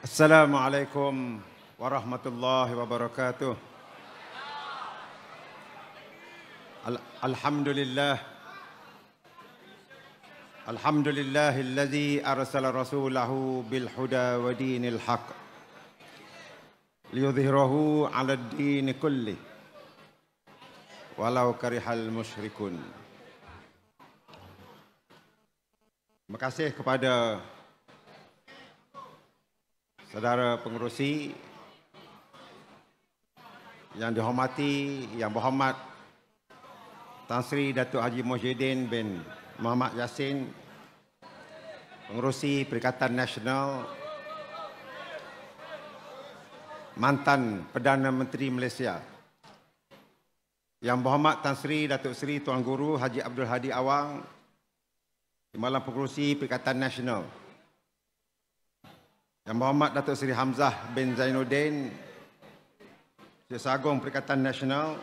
Assalamualaikum warahmatullahi wabarakatuh. Al Alhamdulillah. Alhamdulillahillazi arsala rasulahu bil huda wa dinil haq. Liyudhhirahu 'ala ad-din kulli. Walau karihal musyrikun. Terima kasih kepada Saudara pengerusi yang dihormati, yang berhormat Tan Sri Datuk Haji Mohjidin bin Muhammad Yassin Pengerusi Perikatan Nasional Mantan Perdana Menteri Malaysia Yang berhormat Tan Sri Datuk Sri Tuan Guru Haji Abdul Hadi Awang Di malam pengerusi Perikatan Nasional yang Berhormat Datuk Seri Hamzah bin Zainuddin Cik Sagong Perikatan Nasional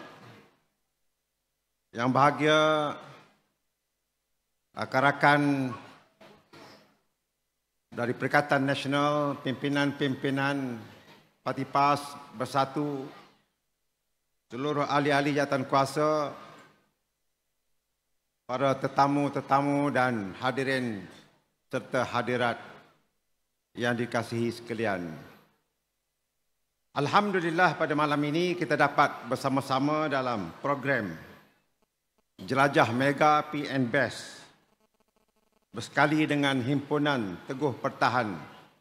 Yang Bahagia Akarakan dari Perikatan Nasional, pimpinan-pimpinan Parti PAS Bersatu, seluruh ahli-ahli jawatan kuasa, para tetamu-tetamu dan hadirin serta hadirat yang dikasihi sekalian. Alhamdulillah pada malam ini kita dapat bersama-sama dalam program Jelajah Mega PN Best bersekali dengan Himpunan Teguh Pertahan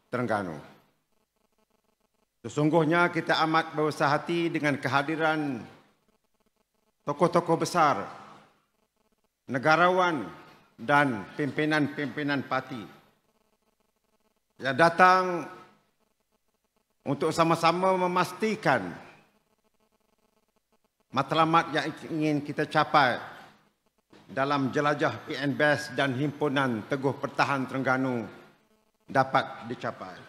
Terengganu. Sesungguhnya kita amat berusaha hati dengan kehadiran tokoh-tokoh besar, negarawan dan pimpinan-pimpinan parti -pimpinan yang datang untuk sama-sama memastikan matlamat yang ingin kita capai dalam jelajah PNBS dan himpunan Teguh Pertahan Terengganu dapat dicapai.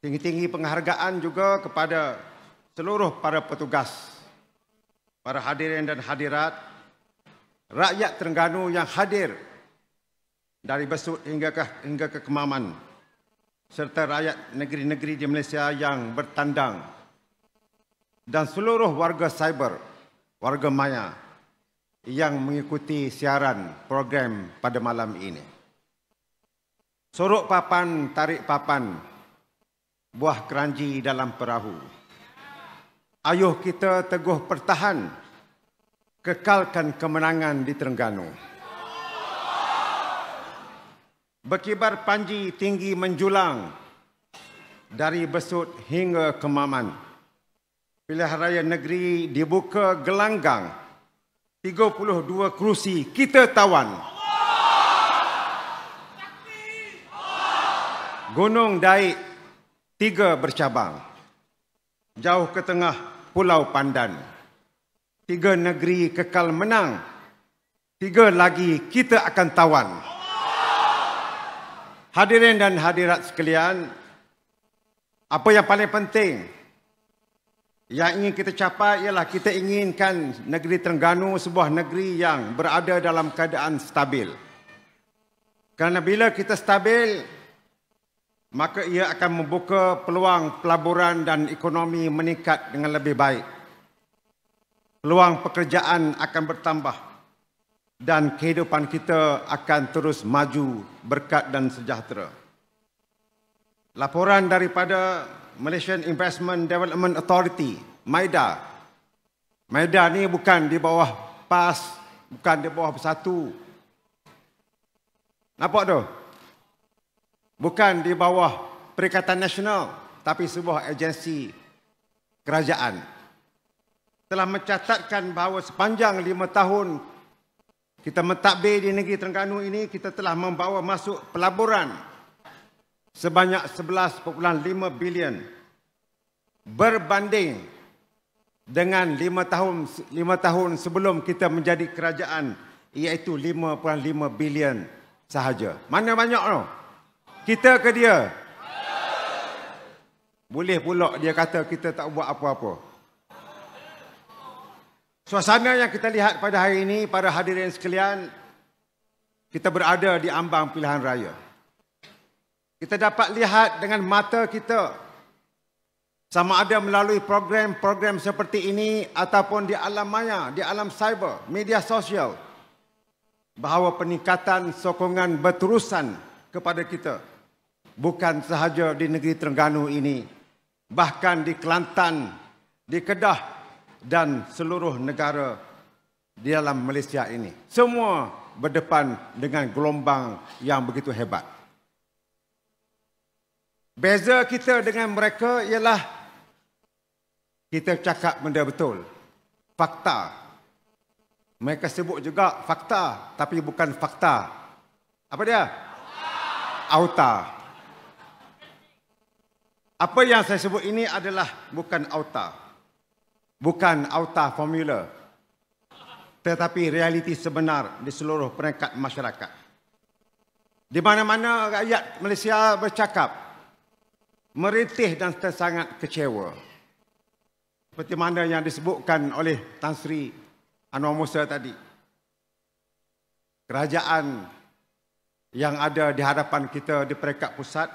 Tinggi-tinggi penghargaan juga kepada seluruh para petugas, para hadirin dan hadirat, rakyat Terengganu yang hadir dari Besut hingga ke, hingga ke Kemaman serta rakyat negeri-negeri di Malaysia yang bertandang dan seluruh warga cyber, warga maya yang mengikuti siaran program pada malam ini. Sorok papan, tarik papan, buah keranji dalam perahu. Ayuh kita teguh pertahan, kekalkan kemenangan di Terengganu berkibar panji tinggi menjulang dari besut hingga kemaman. maman. Pilihan raya negeri dibuka gelanggang 32 kerusi kita tawan. Gunung Daik tiga bercabang. Jauh ke tengah Pulau Pandan. Tiga negeri kekal menang. Tiga lagi kita akan tawan. Tawan. Hadirin dan hadirat sekalian, apa yang paling penting yang ingin kita capai ialah kita inginkan negeri Terengganu sebuah negeri yang berada dalam keadaan stabil. Kerana bila kita stabil, maka ia akan membuka peluang pelaburan dan ekonomi meningkat dengan lebih baik. Peluang pekerjaan akan bertambah dan kehidupan kita akan terus maju berkat dan sejahtera. Laporan daripada Malaysian Investment Development Authority, MAIDA. MAIDA ni bukan di bawah PAS, bukan di bawah Persatu. Nampak tu? Bukan di bawah Perikatan Nasional, tapi sebuah agensi kerajaan telah mencatatkan bahawa sepanjang lima tahun kita mentadbir di negeri Terengganu ini kita telah membawa masuk pelaburan sebanyak 11.5 bilion berbanding dengan 5 tahun 5 tahun sebelum kita menjadi kerajaan iaitu 5.5 bilion sahaja. Mana banyak tu? Kita ke dia? Boleh pula dia kata kita tak buat apa-apa. Suasana yang kita lihat pada hari ini, para hadirin sekalian, kita berada di ambang pilihan raya. Kita dapat lihat dengan mata kita, sama ada melalui program-program seperti ini ataupun di alam maya, di alam cyber, media sosial, bahawa peningkatan sokongan berterusan kepada kita bukan sahaja di negeri Terengganu ini, bahkan di Kelantan, di Kedah, dan seluruh negara di dalam Malaysia ini. Semua berdepan dengan gelombang yang begitu hebat. Beza kita dengan mereka ialah kita cakap benda betul. Fakta. Mereka sebut juga fakta tapi bukan fakta. Apa dia? Auta. Apa yang saya sebut ini adalah bukan auta. Auta bukan auta formula tetapi realiti sebenar di seluruh peringkat masyarakat di mana-mana rakyat Malaysia bercakap meritih dan sangat kecewa seperti mana yang disebutkan oleh Tan Sri Anwar Musa tadi kerajaan yang ada di hadapan kita di peringkat pusat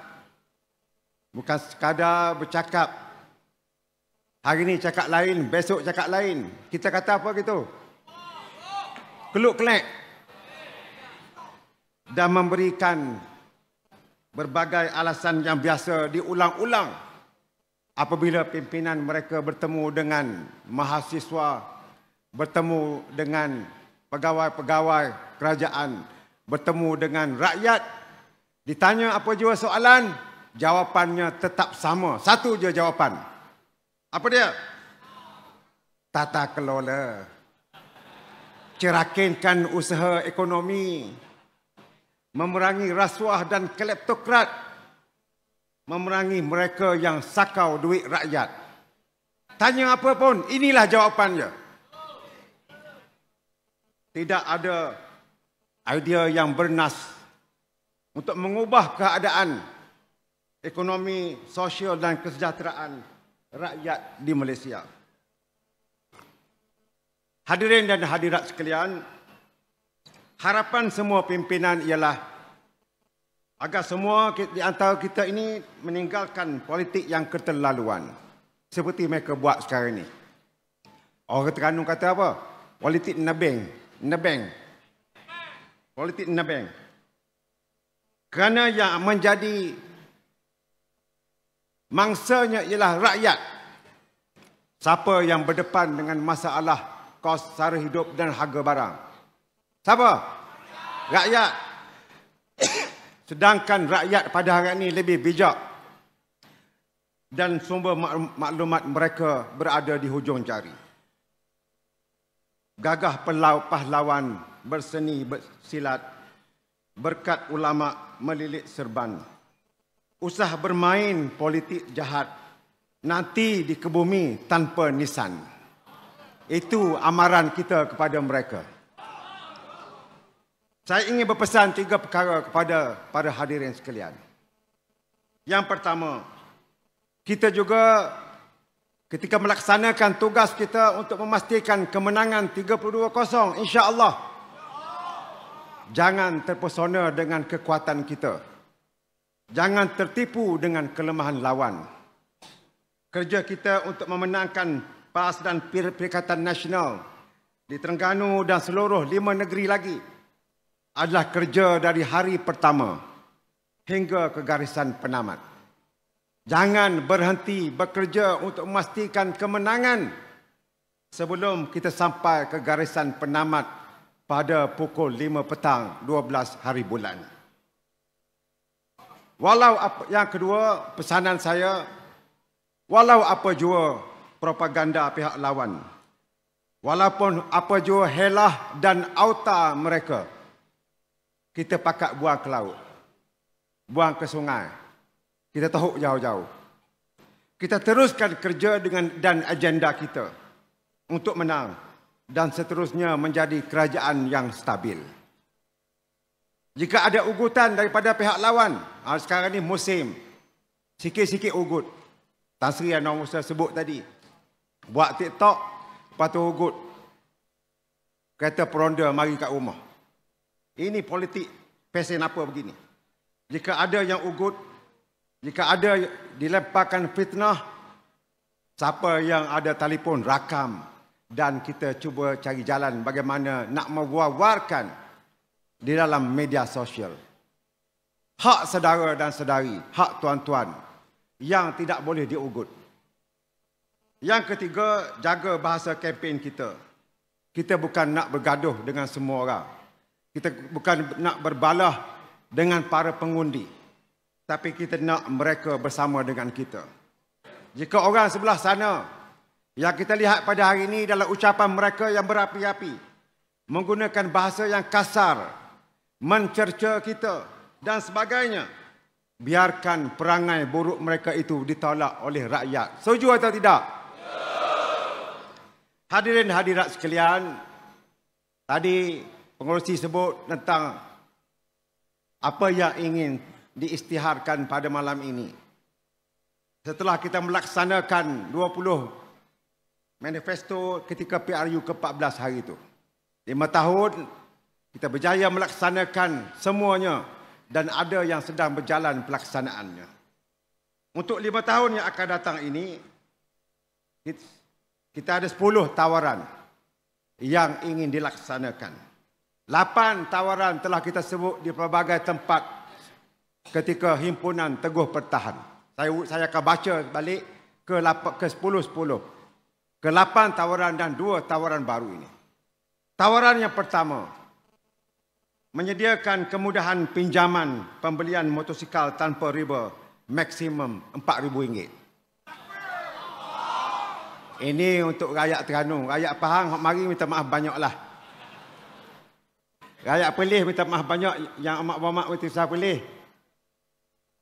bukan sekadar bercakap Hari ni cakap lain, besok cakap lain. Kita kata apa gitu? Keluk kelek. Dan memberikan berbagai alasan yang biasa diulang-ulang apabila pimpinan mereka bertemu dengan mahasiswa, bertemu dengan pegawai-pegawai kerajaan, bertemu dengan rakyat. Ditanya apa jua soalan, jawapannya tetap sama. Satu je Jawapan. Apa dia? Tata kelola. Cerakinkan usaha ekonomi. Memerangi rasuah dan kleptokrat. Memerangi mereka yang sakau duit rakyat. Tanya apa pun, inilah jawapannya. Tidak ada idea yang bernas untuk mengubah keadaan ekonomi, sosial dan kesejahteraan rakyat di Malaysia. Hadirin dan hadirat sekalian, harapan semua pimpinan ialah agar semua di antara kita ini meninggalkan politik yang keterlaluan seperti mereka buat sekarang ini. Orang Terengganu kata apa? Politik nebeng, nebeng. Politik nebeng. Kerana yang menjadi Mangsanya ialah rakyat. Siapa yang berdepan dengan masalah kos sara hidup dan harga barang? Siapa? Rakyat. Sedangkan rakyat pada hari ini lebih bijak. Dan sumber maklumat mereka berada di hujung jari. Gagah pahlawan berseni silat berkat ulama melilit serban usah bermain politik jahat nanti dikebumi tanpa nisan itu amaran kita kepada mereka saya ingin berpesan tiga perkara kepada para hadirin sekalian yang pertama kita juga ketika melaksanakan tugas kita untuk memastikan kemenangan 32-0 insya-Allah jangan terpesona dengan kekuatan kita Jangan tertipu dengan kelemahan lawan. Kerja kita untuk memenangkan PAS dan Perikatan Nasional di Terengganu dan seluruh lima negeri lagi adalah kerja dari hari pertama hingga ke garisan penamat. Jangan berhenti bekerja untuk memastikan kemenangan sebelum kita sampai ke garisan penamat pada pukul 5 petang 12 hari bulan. Walau apa, yang kedua pesanan saya, walau apa jua propaganda pihak lawan, walaupun apa jua helah dan auta mereka, kita pakat buang ke laut, buang ke sungai, kita tahu jauh-jauh. Kita teruskan kerja dengan dan agenda kita untuk menang dan seterusnya menjadi kerajaan yang stabil. Jika ada ugutan daripada pihak lawan, ha, sekarang ni musim. Sikit-sikit ugut. Tan yang Nama Ustaz sebut tadi. Buat TikTok, lepas tu ugut. Kata peronda mari kat rumah. Ini politik pesen apa begini. Jika ada yang ugut, jika ada dilemparkan fitnah, siapa yang ada telefon rakam dan kita cuba cari jalan bagaimana nak mewawarkan mereka di dalam media sosial. Hak saudara dan saudari, hak tuan-tuan yang tidak boleh diugut. Yang ketiga, jaga bahasa kempen kita. Kita bukan nak bergaduh dengan semua orang. Kita bukan nak berbalah dengan para pengundi. Tapi kita nak mereka bersama dengan kita. Jika orang sebelah sana yang kita lihat pada hari ini dalam ucapan mereka yang berapi-api menggunakan bahasa yang kasar mencerca kita dan sebagainya. Biarkan perangai buruk mereka itu ditolak oleh rakyat. Setuju atau tidak? Hadirin hadirat sekalian, tadi pengurusi sebut tentang apa yang ingin diistiharkan pada malam ini. Setelah kita melaksanakan 20 manifesto ketika PRU ke-14 hari itu. Lima tahun kita berjaya melaksanakan semuanya dan ada yang sedang berjalan pelaksanaannya. Untuk lima tahun yang akan datang ini, kita ada sepuluh tawaran yang ingin dilaksanakan. Lapan tawaran telah kita sebut di pelbagai tempat ketika himpunan Teguh Pertahan. Saya, saya akan baca balik ke sepuluh-sepuluh. Ke lapan tawaran dan dua tawaran baru ini. Tawaran yang pertama, menyediakan kemudahan pinjaman pembelian motosikal tanpa riba maksimum RM4,000. Ini untuk rakyat Terengganu, rakyat Pahang, hok mari minta maaf banyaklah. Rakyat Perlis minta maaf banyak yang amat bermak mesti saya pilih.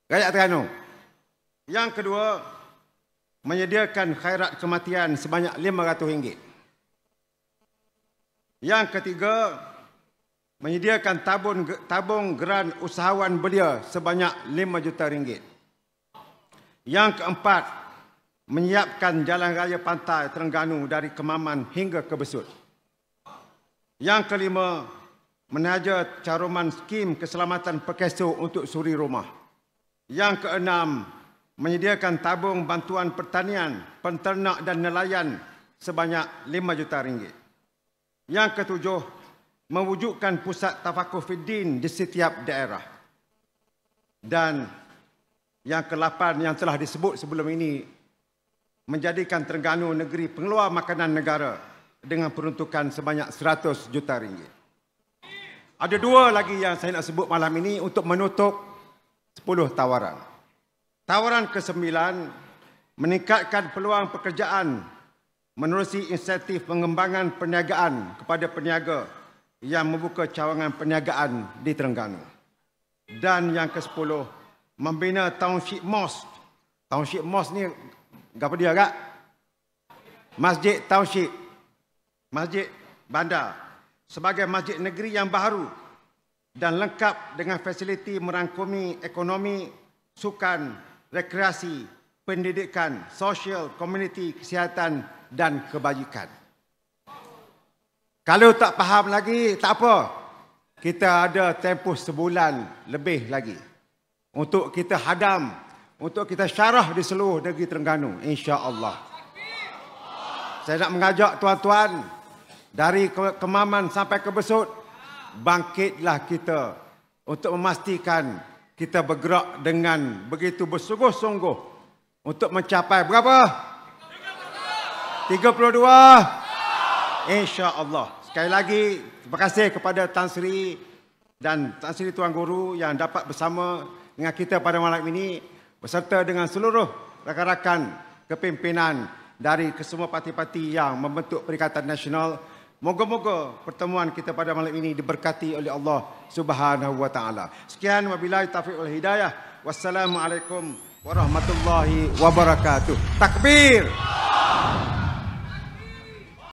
Rakyat Terengganu. Yang kedua, menyediakan khairat kematian sebanyak RM500. Yang ketiga, menyediakan tabung tabung geran usahawan belia sebanyak 5 juta ringgit. Yang keempat, menyiapkan jalan raya pantai Terengganu dari Kemaman hingga ke Besut. Yang kelima, menaja caruman skim keselamatan pekeso untuk suri rumah. Yang keenam, menyediakan tabung bantuan pertanian, penternak dan nelayan sebanyak 5 juta ringgit. Yang ketujuh, mewujudkan pusat tafakuh fiddin di setiap daerah. Dan yang ke-8 yang telah disebut sebelum ini, menjadikan Terengganu negeri pengeluar makanan negara dengan peruntukan sebanyak 100 juta ringgit. Ada dua lagi yang saya nak sebut malam ini untuk menutup 10 tawaran. Tawaran ke-9, meningkatkan peluang pekerjaan menerusi insentif pengembangan perniagaan kepada peniaga yang membuka cawangan perniagaan di Terengganu. Dan yang ke-10, membina Township Mosque. Township Mosque ni apa dia agak? Masjid Township. Masjid Bandar. Sebagai masjid negeri yang baru dan lengkap dengan fasiliti merangkumi ekonomi, sukan, rekreasi, pendidikan, sosial, komuniti, kesihatan dan kebajikan. Kalau tak faham lagi, tak apa. Kita ada tempoh sebulan lebih lagi. Untuk kita hadam. Untuk kita syarah di seluruh negeri Terengganu. insya Allah. Saya nak mengajak tuan-tuan. Dari kemaman sampai ke besut. Bangkitlah kita. Untuk memastikan kita bergerak dengan begitu bersungguh-sungguh. Untuk mencapai berapa? 32. 32. InsyaAllah. Sekali lagi, terima kasih kepada Tan Sri dan Tan Sri Tuan Guru yang dapat bersama dengan kita pada malam ini berserta dengan seluruh rakan-rakan kepimpinan dari kesemua parti-parti yang membentuk Perikatan Nasional. Moga-moga pertemuan kita pada malam ini diberkati oleh Allah Subhanahu Wa Sekian wabilai taufiq wal hidayah. Wassalamualaikum warahmatullahi wabarakatuh. Takbir.